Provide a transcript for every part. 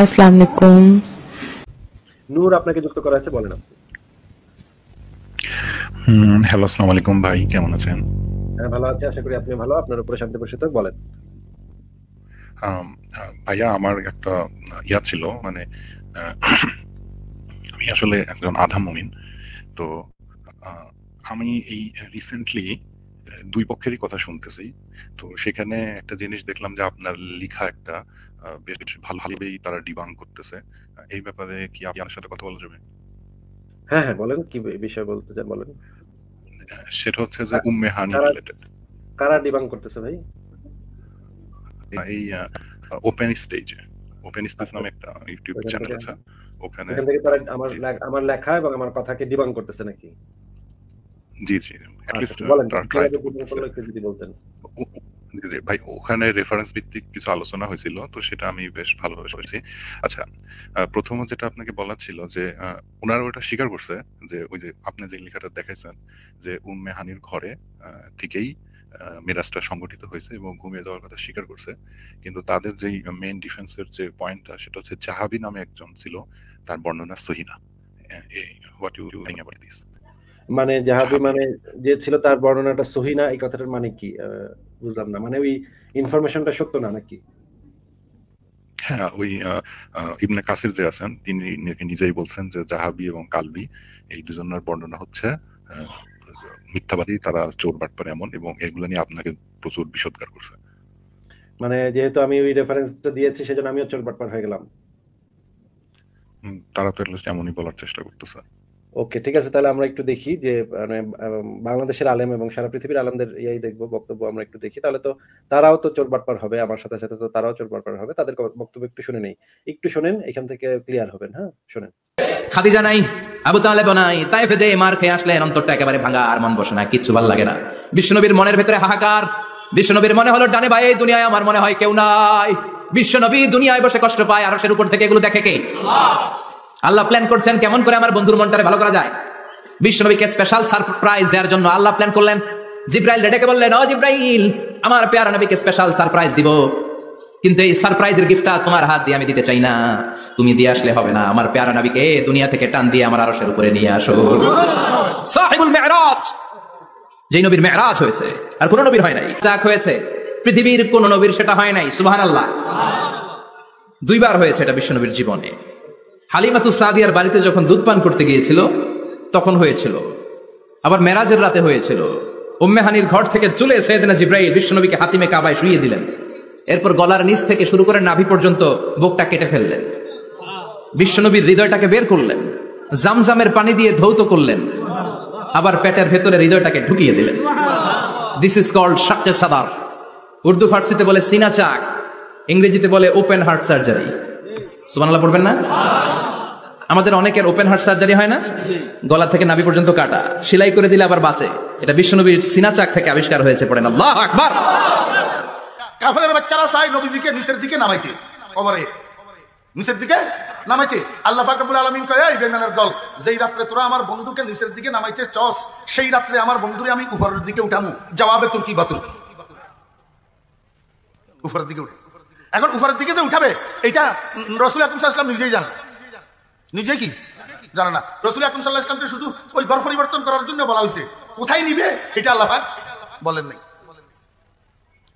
আসসালামু আলাইকুম নূর আপনাকে যুক্ত করা বলেন আপনি হ্যালো আসসালামু আলাইকুম ভাই কেমন আছেন হ্যাঁ ভালো আছি আশা করি আপনি ভালো আপনার উপরে শান্তি বলেন ভাইয়া আমার একটা ইয়া ছিল মানে আমি আসলে একজন আধা তো আমি এই রিসেন্টলি দুই পক্ষেরই কথা শুনতেছি তো সেখানে একটা জিনিস দেখলাম যে আপনার লেখা একটা বেশ ভালোভাবেই তারা ডিবাং করতেছে এই ব্যাপারে কি আপনার সাথে কথা বলা যাবে হ্যাঁ হ্যাঁ বলেন কি বিষয় বলতে চান বলেন সেটা হচ্ছে যে হ্যাঁ, উম্মে হানি কারা ডিবাং করতেছে ভাই এই ওপেন স্টেজে ওপেন স্টেজ নামে একটা ইউটিউব চ্যানেল আছে ওখানে এখান থেকে তারা আমার আমার লেখা এবং আমার কথাকে ডিবাং করতেছে নাকি জি জি অ্যাটলিস্ট ট্রাই করতে বলতেন ভাই ওখানে রেফারেন্স ভিত্তিক কিছু আলোচনা হয়েছিল তো সেটা আমি বেশ ভালোভাবে শুনেছি আচ্ছা প্রথম যেটা আপনাকে বলা ছিল যে ওনারা ওটা স্বীকার করছে যে ওই যে আপনি যে লেখাটা দেখাইছেন যে উম্মে হানির ঘরে থেকেই মেরাজটা সংগঠিত হয়েছে এবং ঘুমিয়ে যাওয়ার কথা স্বীকার করছে কিন্তু তাদের যেই মেইন ডিফেন্সের যে পয়েন্টটা সেটা হচ্ছে জাহাবি নামে একজন ছিল তার বর্ণনা সহিনা what you think about this মানে জাহাবি মানে যে ছিল তার বর্ণনাটা সহিনা এই কথাটার মানে কি বুঝলাম না মানে ওই ইনফরমেশনটা সত্য না নাকি হ্যাঁ ওই ইবনে কাসির যে আছেন তিনি নিজেই বলছেন যে জাহাবি এবং কালবি এই দুজনের বর্ণনা হচ্ছে মিথ্যাবাদী তারা চোর পারে এমন এবং এগুলো নিয়ে আপনাকে প্রচুর বিষদগার করছে মানে যেহেতু আমি ওই রেফারেন্সটা দিয়েছি সেজন্য আমিও চোর বাটপার হয়ে গেলাম তারা তো এমনই বলার চেষ্টা করতেছে ওকে ঠিক আছে তাহলে আমরা একটু দেখি যে মানে বাংলাদেশের আলেম এবং সারা পৃথিবীর আলেমদের ইয়াই দেখবো বক্তব্য আমরা একটু দেখি তাহলে তো তারাও তো চোরবাটপার হবে আমার সাথে সাথে তো তারাও চোরবাটপার হবে তাদের বক্তব্য একটু শুনে নেই একটু শোনেন এখান থেকে ক্লিয়ার হবেন হ্যাঁ শুনেন খাদিজা নাই আবু তালেব নাই তাইফে যে মার খেয়ে আসলেন অন্তরটা একেবারে ভাঙা আর মন বসে না কিচ্ছু ভাল লাগে না বিশ্বনবীর মনের ভেতরে হাহাকার বিশ্বনবীর মনে হলো ডানে ভাই এই দুনিয়ায় আমার মনে হয় কেউ নাই বিশ্বনবী দুনিয়ায় বসে কষ্ট পায় আরশের উপর থেকে এগুলো দেখে কে আল্লাহ প্ল্যান করছেন কেমন করে আমার বন্ধুর মনটারে ভালো করা যায় বিশ্বনবীকে স্পেশাল সারপ্রাইজ দেওয়ার জন্য আল্লাহ প্ল্যান করলেন জিব্রাইল ডেকে বললেন ও জিব্রাইল আমার পেয়ারা নবীকে স্পেশাল সারপ্রাইজ দিব কিন্তু এই সারপ্রাইজের গিফটটা তোমার হাত দিয়ে আমি দিতে চাই না তুমি দিয়ে আসলে হবে না আমার পেয়ারা নবীকে দুনিয়া থেকে টান দিয়ে আমার আরশের উপরে নিয়ে আসো সাহেবুল মেহরাজ যে নবীর মেহরাজ হয়েছে আর কোন নবীর হয় নাই চাক হয়েছে পৃথিবীর কোন নবীর সেটা হয় নাই সুবাহ আল্লাহ দুইবার হয়েছে এটা বিশ্ব নবীর জীবনে হালিমাতু সাদিয়ার বাড়িতে যখন দুধ পান করতে গিয়েছিল তখন হয়েছিল আবার মেরাজের রাতে হয়েছিল উম্মেহানির ঘর থেকে চলে সৈয়দনা জিব্রাইল বিশ্বনবীকে হাতিমে কাবায় শুয়ে দিলেন এরপর গলার নিচ থেকে শুরু করে নাভি পর্যন্ত বুকটা কেটে ফেললেন বিশ্বনবীর হৃদয়টাকে বের করলেন জামজামের পানি দিয়ে ধৌত করলেন আবার পেটের ভেতরে হৃদয়টাকে ঢুকিয়ে দিলেন দিস ইজ কল্ড শাক্কে সাদার উর্দু ফার্সিতে বলে সিনা চাক ইংরেজিতে বলে ওপেন হার্ট সার্জারি সুমান পড়বেন না আমাদের অনেকের ওপেন হার্ট সার্জারি হয় না গলা থেকে নাবি পর্যন্ত কাটা সেলাই করে দিলে আবার বাঁচে এটা বিশ্বনবীর চাক থেকে আবিষ্কার হয়েছে পড়েন দল যেই রাত্রে তোরা আমার বন্ধুকে নিচের দিকে সেই রাত্রে আমার আমি দিকে জবাবে তোর কি দিকে উঠে এখন উপরের দিকে যে উঠাবে এটা রসুল আকুম সাহা নিজেই জানা নিজে কি জানে না রসুল আকরম সাল্লাহ ইসলামকে শুধু ওই ঘর পরিবর্তন করার জন্য বলা হয়েছে কোথায় নিবে এটা আল্লাহ বলেন নাই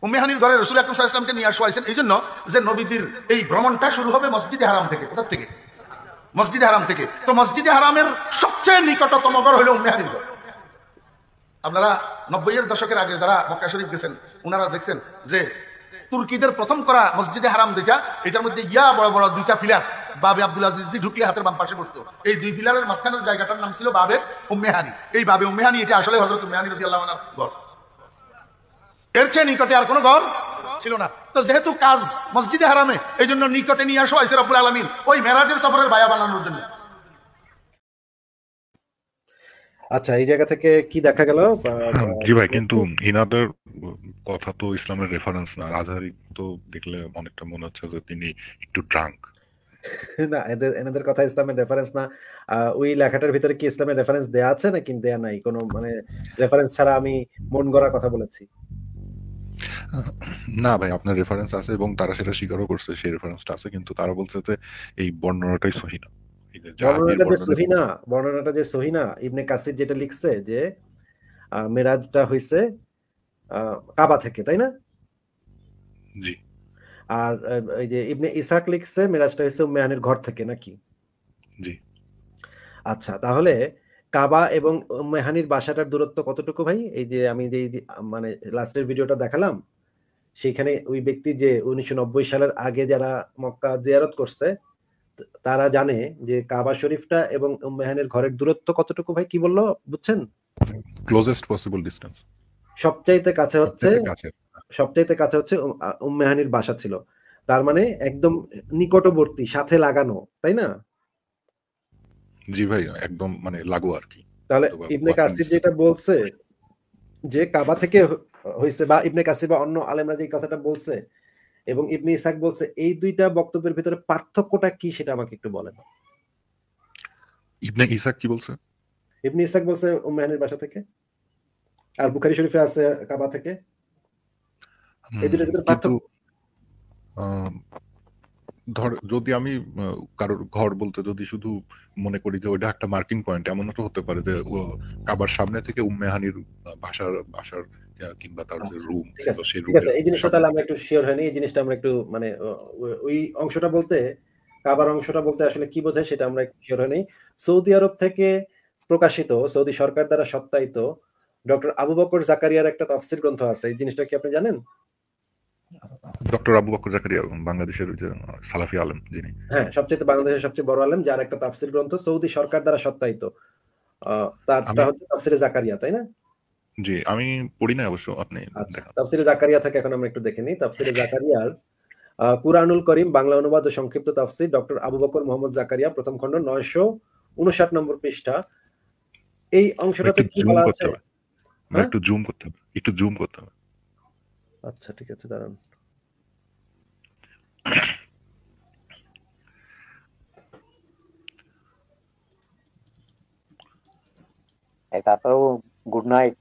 উমেহানির ঘরে রসুল আকরম সাল্লাহ ইসলামকে নিয়ে আসা হয়েছেন এই জন্য যে নবীজির এই ভ্রমণটা শুরু হবে মসজিদে হারাম থেকে কোথার থেকে মসজিদে হারাম থেকে তো মসজিদে হারামের সবচেয়ে নিকটতম ঘর হলো উমেহানির ঘর আপনারা নব্বই এর দশকের আগে যারা মক্কা শরীফ গেছেন ওনারা দেখছেন যে তুর্কিদের প্রথম করা মসজিদে হারাম দেখা এটার মধ্যে ইয়া বড় বড় দুইটা পিলার বাবে আব্দুল আজিজ দি ঢুকিয়ে হাতের বাম পাশে পড়তো এই দুই পিলারের মাঝখানের জায়গাটার নাম ছিল বাবে উম্মেহানি এই বাবে উম্মেহানি এটি আসলে হজরত উম্মেহানি রবি আল্লাহ ঘর এর চেয়ে নিকটে আর কোন ঘর ছিল না তো যেহেতু কাজ মসজিদে হারামে এই জন্য নিকটে নিয়ে আসো আইসের আব্দুল আলমিন ওই মেরাজের সফরের বায়া বানানোর জন্য আচ্ছা এই জায়গা থেকে কি দেখা গেল হ্যাঁ, জি ভাই কিন্তু হিনাদের কথা তো ইসলামের রেফারেন্স না আজহারি তো দেখলে অনেকটা মনে হচ্ছে যে তিনি একটু ড্রাঙ্ক না এদের কথা ইসলামের রেফারেন্স না ওই লেখাটার ভিতরে কি ইসলামের রেফারেন্স দেয়া আছে দেয়া নাই কোনো মানে রেফারেন্স ছাড়া আমি মন গড়া কথা বলেছি না ভাই আপনার রেফারেন্স আছে এবং তারা সেটা স্বীকারও করছে সেই রেফারেন্সটা আছে কিন্তু তারা বলছে যে এই বর্ণনাটাই সহি না বর্ণনাটা যে সহি না বর্ণনাটা যে সহি না ইবনে কাসির যেটা লিখছে যে মেরাজটা হইছে কাবা থেকে তাই না জি আর এই যে ইবনে ইসাক লিখছে মিরাজটা হচ্ছে উম্মেহানের ঘর থেকে নাকি জি আচ্ছা তাহলে কাবা এবং উম্মেহানির বাসাটার দূরত্ব কতটুকু ভাই এই যে আমি যে মানে লাস্টের ভিডিওটা দেখালাম সেখানে ওই ব্যক্তি যে উনিশশো সালের আগে যারা মক্কা জিয়ারত করছে তারা জানে যে কাবা শরীফটা এবং মেহানের ঘরের দূরত্ব কতটুকু ভাই কি বললো বুঝছেন ক্লোজেস্ট পসিবল ডিস্টেন্স সবচাইতে কাছে হচ্ছে সবচাইতে কাছে হচ্ছে উম্মেহানির বাসা ছিল তার মানে একদম নিকটবর্তী সাথে লাগানো তাই না জি ভাই একদম মানে লাগো আর কি তাহলে ইবনে কাসির যেটা বলছে যে কাবা থেকে হইছে বা ইবনে কাসির বা অন্য আলেমরা যে কথাটা বলছে এবং ইবনে ইসাক বলছে এই দুইটা বক্তব্যের ভিতরে পার্থক্যটা কি সেটা আমাকে একটু বলেন ইবনে ইসাক কি বলছে ইবনে ইসাক বলছে উম্মেহানির বাসা থেকে আর বুখারী শরীফে আছে কাবা থেকে এই দুটোর ভিতরে পার্থক্য ধর যদি আমি কারোর ঘর বলতে যদি শুধু মনে করি যে ওইটা একটা মার্কিং পয়েন্ট এমন তো হতে পারে যে কাবার সামনে থেকে উম্মেহানির কিংবা তার যে আচ্ছা, রুম এই জিনিসটা তাহলে আমরা একটু শিওর হয়নি এই জিনিসটা আমরা একটু মানে ওই অংশটা বলতে কাবার অংশটা বলতে আসলে কি বোঝায় সেটা আমরা শিওর হয়নি সৌদি আরব থেকে প্রকাশিত সৌদি সরকার দ্বারা সত্তায়িত ডক্টর আবু বকর জাকারিয়ার একটা তফসিল গ্রন্থ আছে এই জিনিসটা কি আপনি জানেন ডক্টর আবু বকর জাকারিয়া বাংলাদেশের সালাফি যিনি হ্যাঁ সবচেয়ে বাংলাদেশের সবচেয়ে বড় আলেম যার একটা তাফসির গ্রন্থ সৌদি সরকার দ্বারা তারটা হচ্ছে তাফসিরে জাকারিয়া তাই না জি আমি পড়ি না অবশ্য আপনি আচ্ছা, তাফসিরে জাকারিয়া থেকে এখন আমরা একটু দেখে নিই তাফসিরে জাকারিয়ার কুরআনুল করিম বাংলা অনুবাদ ও সংক্ষিপ্ত তাফসির ডক্টর আবু বকর মোহাম্মদ জাকারিয়া প্রথম খণ্ড উনষাট নম্বর পৃষ্ঠা এই অংশটাতে কি বলা আছে হ্যাঁ? একটু জুম করতে হবে একটু জুম করতে হবে আচ্ছা ঠিক আছে দাঁড়ান তারপরেও গুড নাইট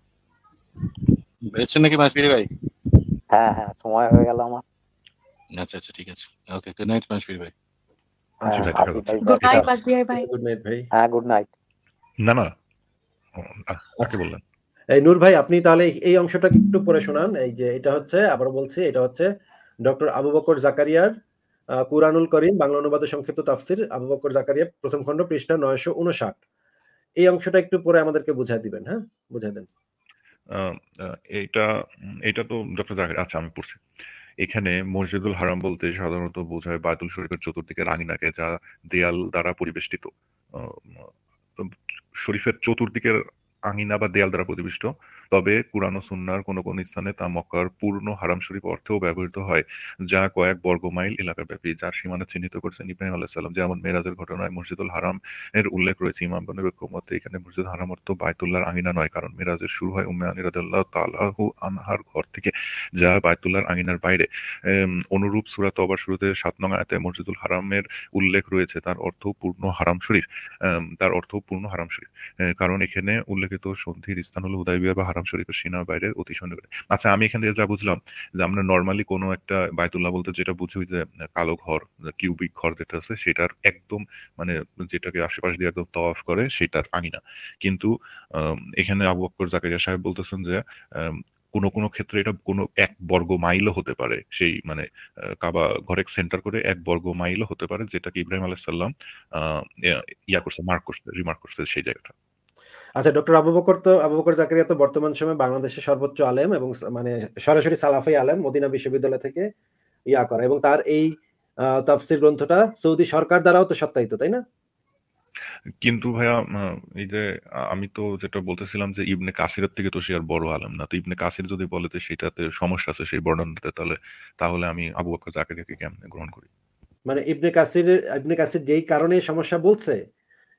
বেরোচ্ছেন নাকি মাসবিরি ভাই হ্যাঁ হ্যাঁ সময় হয়ে গেল আমার আচ্ছা আচ্ছা ঠিক আছে ওকে গুড নাইট মাসবিরি ভাই না না আপনি আচ্ছা। এই নূর ভাই আপনি তাহলে এই অংশটা একটু পড়ে শোনান এই যে এটা হচ্ছে আবার বলছি এটা হচ্ছে ডক্টর আবু বকর জাকারিয়ার কুরআনুল করিম বাংলা অনুবাদ সংক্ষিপ্ত তাফসির আবু বকর জাকারিয়া প্রথম খণ্ড পৃষ্ঠা নয়শো উনষাট এই অংশটা একটু পরে আমাদেরকে বুঝাই দিবেন হ্যাঁ বুঝাই দেন এটা এটা তো ডক্টর জাকার আচ্ছা আমি পড়ছি এখানে মসজিদুল হারাম বলতে সাধারণত বোঝায় বায়তুল শরীফের চতুর্দিকের আঙিনাকে যা দেয়াল দ্বারা পরিবেষ্টিত শরীফের চতুর্দিকের আঙিনা বা দেয়াল দ্বারা পরিবেষ্টিত তবে কুরআন ও সুন্নার কোন কোন স্থানে তা মক্কার পূর্ণ হারাম শরীফ অর্থেও ব্যবহৃত হয় যা কয়েক বর্গমাইল ব্যাপী যার সীমানা চিহ্নিত করেছেন ইব্রাহিম আল্লাহ সাল্লাম যেমন মেরাজের ঘটনায় মসজিদুল হারাম এর উল্লেখ রয়েছে গণের ঐক্যমতে এখানে মসজিদ হারাম অর্থ বায়তুল্লাহর আঙিনা নয় কারণ মেরাজের শুরু হয় উম্মে আনী তালাহু আনহার ঘর থেকে যা বায়তুল্লাহর আঙিনার বাইরে অনুরূপ সুরাত অবার শুরুতে সাত নং আয়াতে মসজিদুল হারামের উল্লেখ রয়েছে তার অর্থ পূর্ণ হারাম শরীফ তার অর্থ পূর্ণ হারাম শরীফ কারণ এখানে উল্লেখিত সন্ধির স্থান হলো হুদাইবিয়া বা হারাম হারাম শরীফের সিনেমা বাইরে অতি সুন্দর আচ্ছা আমি এখান থেকে যা বুঝলাম যে আমরা নর্মালি কোনো একটা বায়তুল্লাহ বলতে যেটা বুঝি যে কালো ঘর কিউবিক ঘর যেটা আছে সেটার একদম মানে যেটাকে আশেপাশ দিয়ে একদম তওয়াফ করে সেটার আঙিনা কিন্তু এখানে আবু আকর জাকারিয়া সাহেব বলতেছেন যে কোনো কোনো ক্ষেত্রে এটা কোনো এক বর্গ মাইলও হতে পারে সেই মানে কাবা ঘরে সেন্টার করে এক বর্গ মাইলও হতে পারে যেটাকে ইব্রাহিম আলাহ সাল্লাম ইয়া করছে মার্ক করছে রিমার্ক করছে সেই জায়গাটা আচ্ছা ডক্টর আবু বকর তো আবু বকর জাকারিয়া তো বর্তমান সময়ে বাংলাদেশের সর্বোচ্চ আলেম এবং মানে সরাসরি সালাফাই আলেম মদিনা বিশ্ববিদ্যালয় থেকে ইয়া করা এবং তার এই তাফসির গ্রন্থটা সৌদি সরকার দ্বারাও তো সত্যায়িত তাই না কিন্তু ভাইয়া এই যে আমি তো যেটা বলতেছিলাম যে ইবনে কাসিরের থেকে তো সে আর বড় আলম না তো ইবনে কাসির যদি বলে যে সেটাতে সমস্যা আছে সেই বর্ণনাতে তাহলে তাহলে আমি আবু বকর জাকারিয়াকে কেমনে গ্রহণ করি মানে ইবনে কাসির ইবনে কাসির যেই কারণে সমস্যা বলছে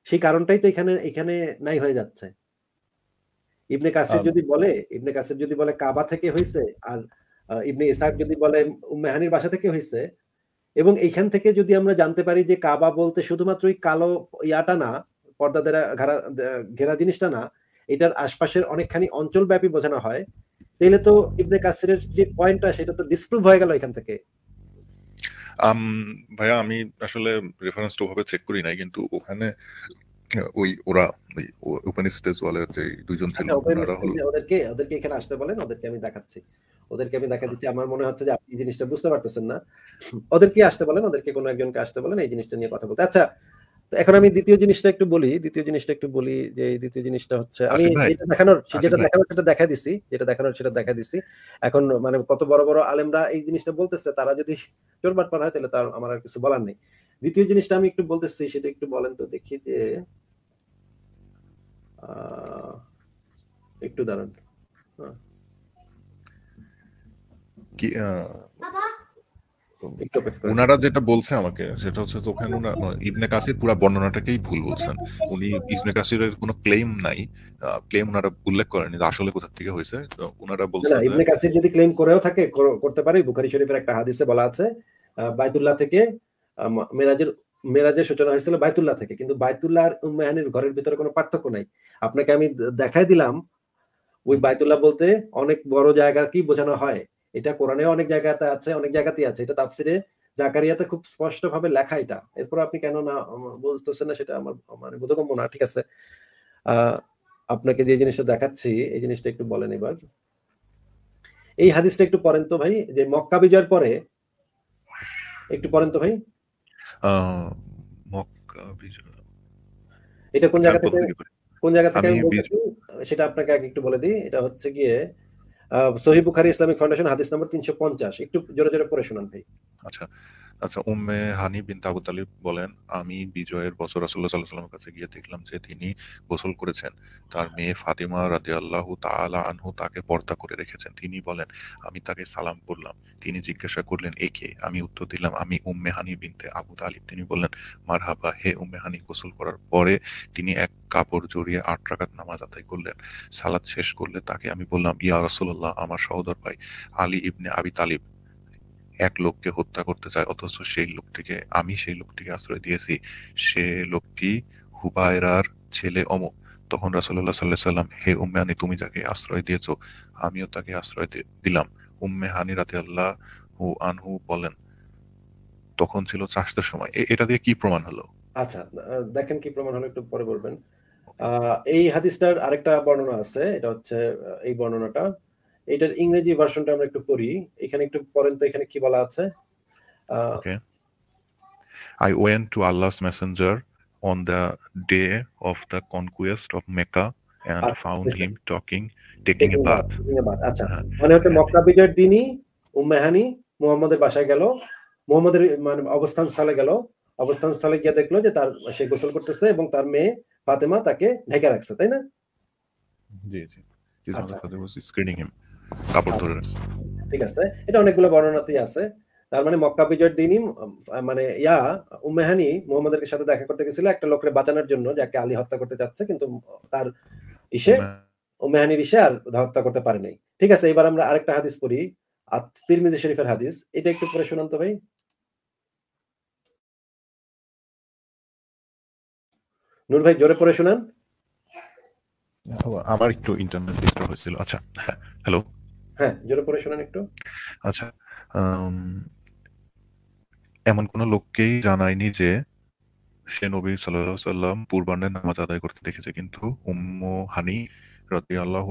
সেই কারণটাই তো এখানে এখানে নাই হয়ে যাচ্ছে ইবনে কাসির যদি বলে ইবনে কাসির যদি বলে কাবা থেকে হয়েছে আর ইবনে ইসাক যদি বলে মেহানির বাসা থেকে হয়েছে এবং এইখান থেকে যদি আমরা জানতে পারি যে কাবা বলতে শুধুমাত্র ওই কালো ইয়াটা না পর্দা দ্বারা ঘেরা ঘেরা জিনিসটা না এটার আশপাশের অনেকখানি অঞ্চল ব্যাপী বোঝানো হয় তাহলে তো ইবনে কাসিরের যে পয়েন্টটা সেটা তো ডিসপ্রুভ হয়ে গেল এখান থেকে ভাইয়া আমি আসলে তো ওভাবে চেক করি নাই কিন্তু ওখানে ওই ওরা ওই স্টেজ ওয়ালের যে দুইজন আচ্ছা, ছিল ওরা হলো ওদেরকে ওদেরকে এখানে আসতে বলেন ওদেরকে আমি দেখাচ্ছি ওদেরকে আমি দেখা দিচ্ছি আচ্ছা। আমার মনে হচ্ছে যে আপনি জিনিসটা বুঝতে পারতেছেন না ওদেরকে আসতে বলেন ওদেরকে কোনো একজনকে আসতে বলেন এই জিনিসটা নিয়ে কথা বলতে আচ্ছা এখন আমি দ্বিতীয় জিনিসটা একটু বলি দ্বিতীয় জিনিসটা একটু বলি যে দ্বিতীয় জিনিসটা হচ্ছে আমি যেটা দেখানোর যেটা দেখানোর সেটা দেখা দিছি যেটা দেখানোর সেটা দেখা দিছি এখন মানে কত বড় বড় আলেমরা এই জিনিসটা বলতেছে তারা যদি চোরবাট পার হয় তাহলে তার আমার আর কিছু বলার নেই দ্বিতীয় জিনিসটা আমি একটু বলতেছি সেটা একটু বলেন তো দেখি যে একটু দাঁড়ান কি বাবা যেটা বলছে আমাকে সেটা হচ্ছে ওখানে ইবনে কাসির পুরো বর্ণনাটাকেই ভুল বলছেন উনি ইবনে কাসিরের কোনো ক্লেম নাই ক্লেম উল্লেখ আসলে কোথা থেকে হয়েছে বলছেন ইবনে কাসির যদি ক্লেম করেও থাকে করতে পারে বুখারী শরীফের একটা হাদিসে বলা আছে বাইতুল্লাহ থেকে মেরাজের মেরাজের সূচনা হয়েছিল বাইতুল্লাহ থেকে কিন্তু বাইতুল্লাহ আর উম্মেহানির ঘরের ভিতরে কোনো পার্থক্য নাই আপনাকে আমি দেখাই দিলাম ওই বাইতুল্লাহ বলতে অনেক বড় জায়গা কি বোঝানো হয় এটা কোরআনে অনেক জায়গাতে আছে অনেক জায়গাতে আছে এটা তাফসিরে জাকারিয়াতে খুব স্পষ্ট ভাবে লেখা এটা এরপর আপনি কেন না বুঝতেছেন না সেটা আমার মানে বোধগম্য না ঠিক আছে আপনাকে যে জিনিসটা দেখাচ্ছি এই জিনিসটা একটু বলেন এবার এই হাদিসটা একটু পড়েন তো ভাই যে মক্কা বিজয়ের পরে একটু পড়েন তো ভাই এটা কোন জায়গা হ্যাঁ, থেকে কোন জায়গা থেকে সেটা আপনাকে আগে একটু বলে দিই এটা হচ্ছে গিয়ে আহ সহি বুখারি ইসলামিক ফাউন্ডেশন হাদিস নম্বর তিনশো পঞ্চাশ একটু জোরে জোরে পড়ে শোনান ভাই আচ্ছা আচ্ছা উম্মে হানি বিনতে আবু তালিব বলেন আমি বিজয়ের বছর রাসুল্লাহ সাল্লাহ সাল্লামের কাছে গিয়ে দেখলাম যে তিনি গোসল করেছেন তার মেয়ে ফাতিমা রাজি আল্লাহ তালা আনহু তাকে পর্দা করে রেখেছেন তিনি বলেন আমি তাকে সালাম করলাম তিনি জিজ্ঞাসা করলেন এ কে আমি উত্তর দিলাম আমি উম্মে হানি বিনতে আবু তালিব তিনি বললেন মারহাবা হে উম্মে হানি গোসল করার পরে তিনি এক কাপড় জড়িয়ে আট রাকাত নামাজ আদায় করলেন সালাদ শেষ করলে তাকে আমি বললাম ইয়া রাসুল্লাহ আমার সহদর ভাই আলী ইবনে আবি তালিব এক লোককে হত্যা করতে চায় অথচ সেই লোকটিকে আমি সেই লোকটিকে আশ্রয় দিয়েছি সে লোকটি হুবায়রার ছেলে অমু তখন রাসুল্লাহ সাল্লাহ সাল্লাম হে উম্মে আনি তুমি যাকে আশ্রয় দিয়েছ আমিও তাকে আশ্রয় দিলাম উম্মে হানি রাতে আল্লাহ হু আনহু বলেন তখন ছিল চাষদের সময় এটা দিয়ে কি প্রমাণ হলো আচ্ছা দেখেন কি প্রমাণ হলো একটু পরে বলবেন এই হাদিসটার আরেকটা বর্ণনা আছে এটা হচ্ছে এই বর্ণনাটা এটার ইংরেজি ভার্সনটা আমরা একটু পড়ি এখানে একটু পড়েন তো এখানে কি বলা আছে I went to Allah's messenger on the day of the conquest of Mecca and আচ্ছা, found him talking taking a bath আচ্ছা। uh, মানে হচ্ছে মক্কা বিজয়ের দিনই উম্মেহানি মুহাম্মদের বাসায় গেল মুহাম্মদের মানে অবস্থান স্থলে গেল অবস্থান স্থলে গিয়ে দেখলো যে তার সে গোসল করতেছে এবং তার মেয়ে ফাতেমা তাকে ঢেকে রাখছে তাই না ঠিক আছে এটা অনেকগুলো বর্ণনাতেই আছে তার মানে মক্কা বিজয়ের দিনই মানে ইয়া মোহাম্মদের সাথে দেখা করতে গেছিল একটা লোকরে বাঁচানোর জন্য যাকে আলী হত্যা করতে যাচ্ছে কিন্তু তার ইসে উম্মেহানির ইসে আর হত্যা করতে পারে নাই ঠিক আছে এবার আমরা আরেকটা হাদিস পড়ি তিরমিজি শরীফের হাদিস এটা একটু পরে শোনান তো ভাই নূর ভাই জোরে পড়ে শুনেন হ্যাঁ, আমার একটু ইন্টারনেট ডিস্টার্ব হয়েছিল আচ্ছা হ্যালো হ্যাঁ জোরে পড়ে শুনেন একটু আচ্ছা এমন কোন লোককেই জানায়নি যে সে নবী সাল্লাহ সাল্লাম পূর্বাহ্নে নামাজ আদায় করতে দেখেছে কিন্তু উম্মু হানি আল্লাহ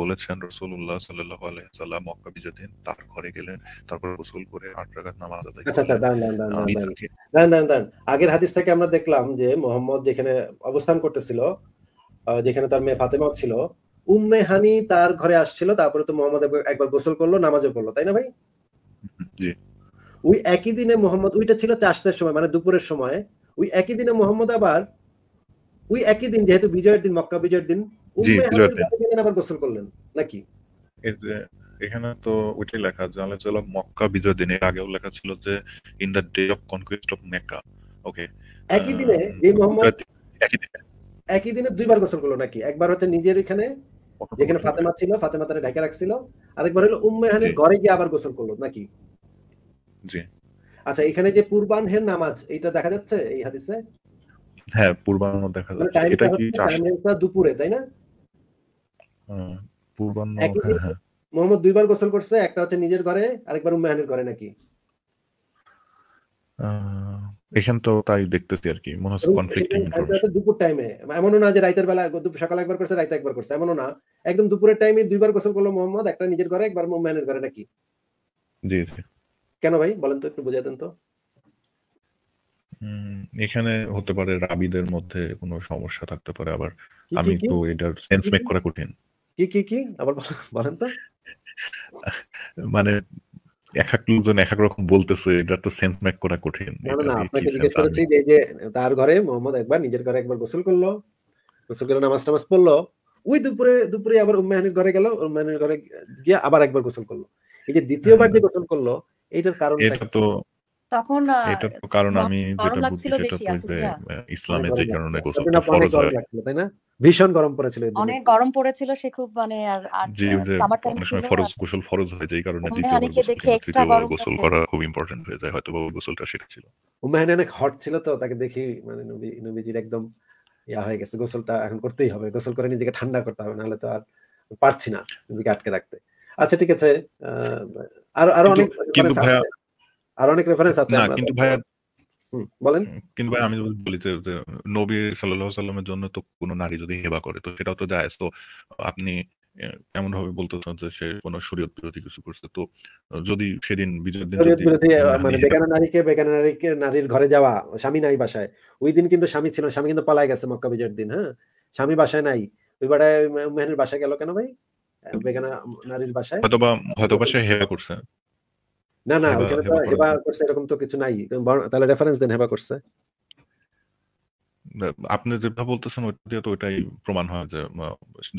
বলেছেন সাল্লাহ মক্কা তার ঘরে গেলেন তারপর করে আট নামাজ আদায় আচ্ছা আচ্ছা দান দান দান আগের হাদিস থেকে আমরা দেখলাম যে মোহাম্মদ যেখানে অবস্থান করতেছিল যেখানে তার মেয়ে ছিল উম্মে হানি তার ঘরে আসছিল তারপরে তো মোহাম্মদ একবার গোসল করলো নামাজও করলো তাই না ভাই জি ওই একই দিনে মোহাম্মদ ওইটা ছিল চাষদের সময় মানে দুপুরের সময় ওই একই দিনে মোহাম্মদ আবার ওই একই দিন যেহেতু বিজয়ের দিন মক্কা বিজয়ের দিন এখানে তো ওইটাই লেখা জানলে মক্কা বিজয় দিনের আগেও লেখা ছিল যে in the day of of okay একই দিনে মোহাম্মদ একই দিনে একই দিনে দুইবার গোসল করলো নাকি একবার হচ্ছে নিজের এখানে যেখানে ফাতেমা ছিল ফাতেমা ঢেকে রাখছিল আরেকবার হলো উম্মে ঘরে গিয়ে আবার গোসল করলো নাকি জি আচ্ছা এখানে যে পূর্বাহ্নের নামাজ এটা দেখা যাচ্ছে এই হাদিসে হ্যাঁ পূর্বাহ্ন দেখা মানে যাচ্ছে এটা কি দুপুরে তাই না মানে হ্যাঁ, হ্যাঁ। মোহাম্মদ দুইবার গোসল করছে একটা হচ্ছে নিজের ঘরে আরেকবার ঘরে নাকি এখান তো তাই দেখতেছি আর কি মনে হচ্ছে কনফ্লিক্টিং দুপুর টাইমে এমনও না যে রাতের বেলা সকাল একবার করছে রাতে একবার করছে এমনও না একদম দুপুরের টাইমে দুইবার গোসল করলো মোহাম্মদ একটা নিজের ঘরে একবার ঘরে নাকি জি জি কেন ভাই বলেন তো একটু বুঝিয়ে দেন তো এখানে হতে পারে রাবিদের মধ্যে কোনো সমস্যা থাকতে পারে আবার আমি তো সেন্স মেক করা কঠিন কি কি কি আবার বলেন তো মানে এক এক লোকজন এক এক রকম বলতেছে এটা তো সেন্স মেক করা কঠিন না না আপনাকে জিজ্ঞেস করেছি যে যে তার ঘরে মোহাম্মদ একবার নিজের ঘরে একবার গোসল করলো গোসল করে নামাজ টামাজ পড়লো ওই দুপুরে দুপুরে আবার উম্মাহানির ঘরে গেল উম্মাহানির ঘরে গিয়ে আবার একবার গোসল করলো এই যে দ্বিতীয়বার হ্যাঁ। যে গোসল করলো এইটার কারণ এটা তো তখন এটা তো কারণ আমি যেটা বুঝছি সেটা তো হ্যাঁ। ইসলামে যে কারণে গোসল ফরজ হয় তাই না ভীষণ গরম পড়েছিল অনেক গরম পড়েছিল সে খুব মানে আর সামার টাইম ছিল ফরজ গোসল ফরজ হয়ে যায় কারণে দ্বিতীয় দেখে এক্সট্রা গরম গোসল করা খুব ইম্পর্টেন্ট হয়ে যায় হয়তো গোসলটা সেটা ছিল উম্মাহানি অনেক হট ছিল তো তাকে দেখি মানে নবী নবীজির একদম ইয়া হয়ে গেছে গোসলটা এখন করতেই হবে গোসল করে নিজেকে ঠান্ডা করতে হবে নাহলে তো আর পারছি না নিজেকে আটকে রাখতে আচ্ছা ঠিক আছে আর আরো অনেক মানে কিন্তু ভাইয়া আর অনেক রেফারেন্স আছে না কিন্তু ভাই বলেন কিন্তু ভাই আমি বলি যে নবী সাল্লাল্লাহু সাল্লামের জন্য তো কোনো নারী যদি হেবা করে তো সেটাও তো জায়েজ তো আপনি এমন ভাবে বলতেছেন যে সে কোনো শরীয়ত বিরোধী কিছু করছে তো যদি সেদিন বিজয় দিন শরীয়ত বিরোধী মানে বেগানা নারীকে বেগানা নারীকে নারীর ঘরে যাওয়া স্বামী নাই বাসায় ওই দিন কিন্তু স্বামী ছিল স্বামী কিন্তু পালায় গেছে মক্কা বিজয়ের দিন হ্যাঁ স্বামী বাসায় নাই ওই বাড়ায় মেহের বাসায় গেল কেন ভাই বেগানা নারীর বাসায় হয়তোবা হয়তোবা সে হেবা করছে না না হ্যাঁ, ওখানে তো হ্যাঁ, হেবা করছে এরকম তো কিছু নাই তাহলে রেফারেন্স দেন হেবা করছে আপনি যেটা বলতেছেন ওইটা দিয়ে তো ওইটাই প্রমাণ হয় যে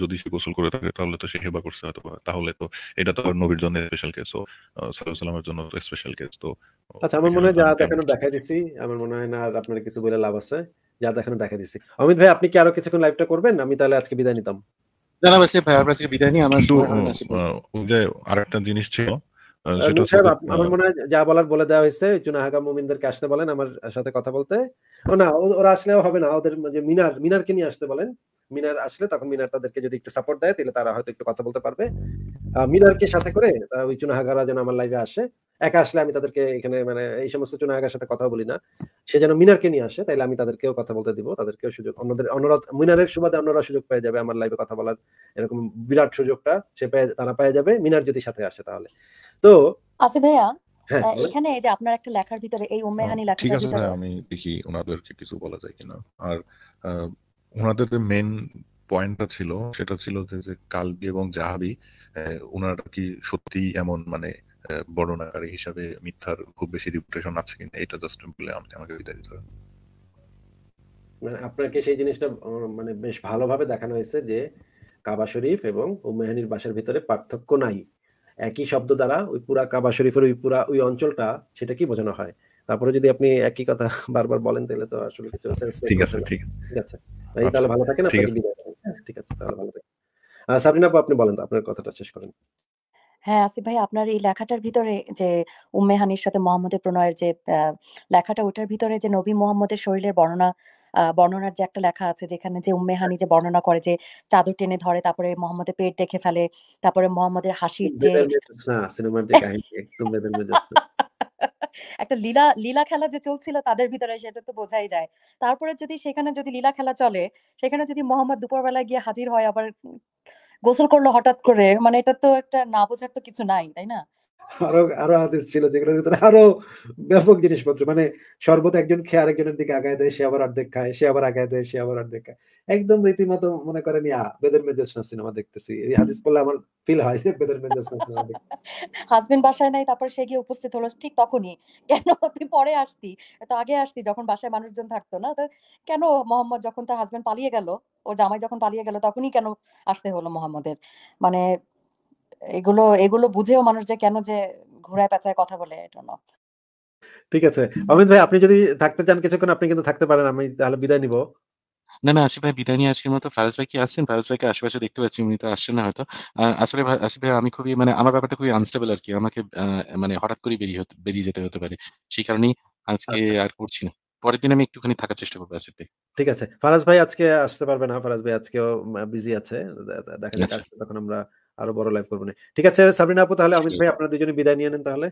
যদি সে গোসল করে থাকে তাহলে তো সে হেবা করছে হয়তো তাহলে তো এটা তো নবীর জন্য স্পেশাল কেস ও সাল্লামের জন্য স্পেশাল কেস তো আচ্ছা আমার মনে হয় যা দেখানো দেখাই দিছি আমার মনে হয় না আর আপনার কিছু বলে লাভ আছে যা দেখানো দেখাই দিছি অমিত ভাই আপনি কি আরো কিছুক্ষণ লাইভটা করবেন আমি তাহলে আজকে বিদায় নিতাম জানাবাসী ভাই আপনার আজকে বিদায় নিই আমার আরেকটা জিনিস ছিল আমার হ্যাঁ। মনে হয় যা বলার বলে দেওয়া হয়েছে চুনাহাগা মুমিনদেরকে আসতে বলেন আমার সাথে কথা বলতে ও না ওরা আসলেও হবে না ওদের যে মিনার মিনারকে নিয়ে আসতে বলেন মিনার আসলে তখন মিনার তাদেরকে যদি একটু সাপোর্ট দেয় তাহলে তারা হয়তো একটু কথা বলতে পারবে মিনারকে সাথে করে ওই চুনাহাগারা যেন আমার লাইভে আসে একা আসলে আমি তাদেরকে এখানে মানে এই সমস্ত চুনাগার সাথে কথা বলি না সে যেন মিনারকে নিয়ে আসে তাহলে আমি তাদেরকেও কথা বলতে দিব তাদেরকেও সুযোগ অন্যদের অন্যরা মিনারের সুবাদে অন্যরা সুযোগ পেয়ে যাবে আমার লাইভে কথা বলার এরকম বিরাট সুযোগটা সে পেয়ে তারা পেয়ে যাবে মিনার যদি সাথে আসে তাহলে তো আসি আচ্ছা ভাইয়া হ্যাঁ, এখানে যে আপনার একটা লেখার ভিতরে এই হ্যাঁ, উম্মেহানি ঠিক আছে আমি দেখি ওনাদেরকে কিছু বলা যায় কিনা আর ওনাদের মেন পয়েন্টটা ছিল সেটা ছিল যে কালবি এবং জাহাবি ওনারা কি সত্যি এমন মানে বর্ণনাকারী হিসাবে মিথ্যার খুব বেশি রিপুটেশন আছে কিনা এটা জাস্ট বলে আমাকে বিদায় দিতে হবে মানে আপনাকে সেই জিনিসটা মানে বেশ ভালোভাবে দেখানো হয়েছে যে কাবা শরীফ এবং উমেহানির বাসার ভিতরে পার্থক্য নাই একই শব্দ দ্বারা ওই পুরা কাবা শরীফের ওই পুরা ওই অঞ্চলটা সেটা কি বোঝানো হয় তারপরে যদি আপনি একই কথা বারবার বলেন তাহলে তো আসলে কিছু সেন্স ঠিক আছে ঠিক আছে এই তাহলে ভালো থাকেন আচ্ছা, আপনি ঠিক আছে তাহলে ভালো থাকেন সাবরিনা আপনি বলেন তো আপনার কথাটা শেষ করেন হ্যাঁ, আসিফ ভাই আপনার এই লেখাটার ভিতরে যে উম্মে হানির সাথে মোহাম্মদের প্রণয়ের যে লেখাটা ওটার ভিতরে যে নবী মোহাম্মদের শরীরের বর্ণনা বর্ণনার যে একটা লেখা আছে যেখানে যে উম্মে হানি যে বর্ণনা করে যে চাদর টেনে ধরে তারপরে মোহাম্মদের পেট দেখে ফেলে। তারপরে মোহাম্মদের হাসির যে একটা লীলা লীলা খেলা যে চলছিল তাদের ভিতরে সেটা তো বোঝাই যায়। তারপরে যদি সেখানে যদি লীলা খেলা চলে, সেখানে যদি মোহাম্মদ দুপুরবেলা গিয়ে হাজির হয় আবার গোসল করলো হঠাৎ করে মানে এটা তো একটা না বোঝার তো কিছু নাই তাই না আরো আরো হাদিস ছিল যেগুলোর ভিতরে আরো ব্যাপক জিনিসপত্র মানে একজন খেয়ে আরেকজনের দিকে আগায় দেয় সে আবার অর্ধেক খায় সে আবার আগায় দেয় সে আবার অর্ধেক খায় একদম রীতিমতো মনে করেন ইয়া বেদের সিনেমা দেখতেছি এই হাদিস আমার ফিল হয় যে বেদের সিনেমা দেখতেছি হাজবেন্ড বাসায় নাই তারপর সে গিয়ে উপস্থিত হলো ঠিক তখনই কেন তুই পরে আসতি তো আগে আসতি যখন বাসায় মানুষজন থাকতো না কেন মোহাম্মদ যখন তার হাজবেন্ড পালিয়ে গেল ওর জামাই যখন পালিয়ে গেল তখনই কেন আসতে হলো মোহাম্মদের মানে এগুলো এগুলো বুঝেও মানুষ যে কেন যে ঘুরায় পেঁচায় কথা বলে এটা ঠিক আছে অমিত ভাই আপনি যদি থাকতে চান কিছুক্ষণ আপনি কিন্তু থাকতে পারেন আমি তাহলে বিদায় নিব না না আসিফ ভাই বিদায় নিয়ে আজকের মতো ফারাজ ভাই কি আসছেন ফারাজ ভাইকে আশেপাশে দেখতে পাচ্ছি উনি তো আসছেন না হয়তো আসলে আসিফ ভাই আমি খুবই মানে আমার ব্যাপারটা খুবই আনস্টেবল আর কি আমাকে মানে হঠাৎ করে বেরিয়ে হতে বেরিয়ে যেতে হতে পারে সেই কারণেই আজকে আচ্ছা। আর করছি না পরের দিন আমি একটুখানি থাকার চেষ্টা করবো আসিফ ভাই ঠিক আছে ফারাজ ভাই আজকে আসতে পারবে না ফারাজ ভাই আজকেও বিজি আছে দেখা যাক আচ্ছা। তখন আমরা আরো বড় লাইভ করবো ঠিক আছে সাবরিনা আপু তাহলে অমিত ভাই আপনার দুজনে বিদায় নিয়ে নেন তাহলে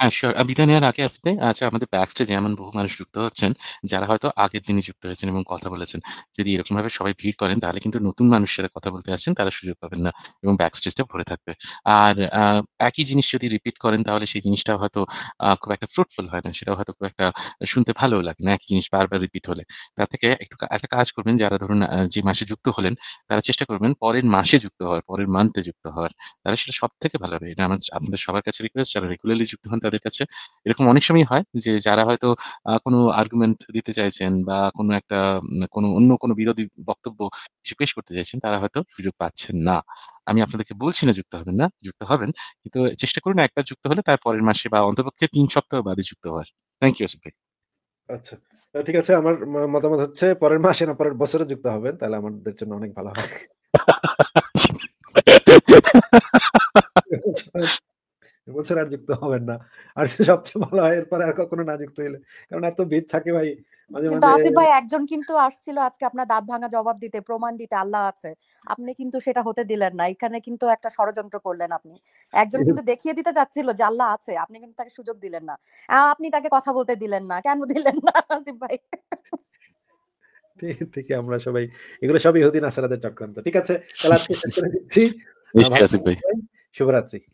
হ্যাঁ, শিওর। আ বিদায় নেওয়ার আগে আসবে আচ্ছা আমাদের ব্যাকস্টেজে এমন বহু মানুষ যুক্ত হচ্ছেন, যারা হয়তো আগের দিনই যুক্ত হয়েছেন এবং কথা বলেছেন। যদি এরকম ভাবে সবাই ভিড় করেন তাহলে কিন্তু নতুন মানুষ যারা কথা বলতে আসছেন তারা সুযোগ পাবেন না এবং ব্যাকস্টেজটা ভরে থাকবে। আর আ একই জিনিস যদি রিপিট করেন তাহলে সেই জিনিসটা হয়তো আ খুব একটা ফ্রুটফুল হয় না। সেটাও হয়তো খুব একটা শুনতে ভালোও লাগে না। একই জিনিস বারবার রিপিট হলে। তার থেকে একটু একটা কাজ করবেন যারা ধরুন আ যে মাসে যুক্ত হলেন, তারা চেষ্টা করবেন পরের মাসে যুক্ত হওয়ার, পরের মান্থে যুক্ত হওয়ার। তাহলে সেটা সবথেকে ভালো হবে। এটা আমার আপনাদের সবার কাছে রিকোয়েস্ট যারা রেগুলারলি যুক্ত হন তাদের কাছে এরকম অনেক সময় হয় যে যারা হয়তো কোনো আর্গুমেন্ট দিতে চাইছেন বা কোনো একটা কোনো অন্য কোনো বিরোধী বক্তব্য কিছু পেশ করতে চাইছেন তারা হয়তো সুযোগ পাচ্ছেন না আমি আপনাদেরকে বলছি না যুক্ত হবেন না যুক্ত হবেন কিন্তু চেষ্টা করুন একবার যুক্ত হলে তার পরের মাসে বা অন্তপক্ষে তিন সপ্তাহ বাদে যুক্ত হওয়ার থ্যাংক ইউ ভাই আচ্ছা ঠিক আছে আমার মতামত হচ্ছে পরের মাসে না পরের বছরে যুক্ত হবেন তাহলে আমাদের জন্য অনেক ভালো হয় বছর আর যুক্ত হবেন না আর সে সবচেয়ে ভালো হয় এরপরে আর কখনো না যুক্ত হইলে কারণ এত ভিড় থাকে ভাই কিন্তু আসিফ ভাই একজন কিন্তু আসছিল আজকে আপনার দাঁত ভাঙা জবাব দিতে প্রমাণ দিতে আল্লাহ আছে আপনি কিন্তু সেটা হতে দিলেন না এখানে কিন্তু একটা ষড়যন্ত্র করলেন আপনি একজন কিন্তু দেখিয়ে দিতে যাচ্ছিল যে আল্লাহ আছে আপনি কিন্তু তাকে সুযোগ দিলেন না আপনি তাকে কথা বলতে দিলেন না কেন দিলেন না আসিফ ভাই ঠিক আমরা সবাই এগুলো সবই ইহুদি নাসারাদের চক্রান্ত ঠিক আছে তাহলে আজকে শেষ করে দিচ্ছি শুভরাত্রি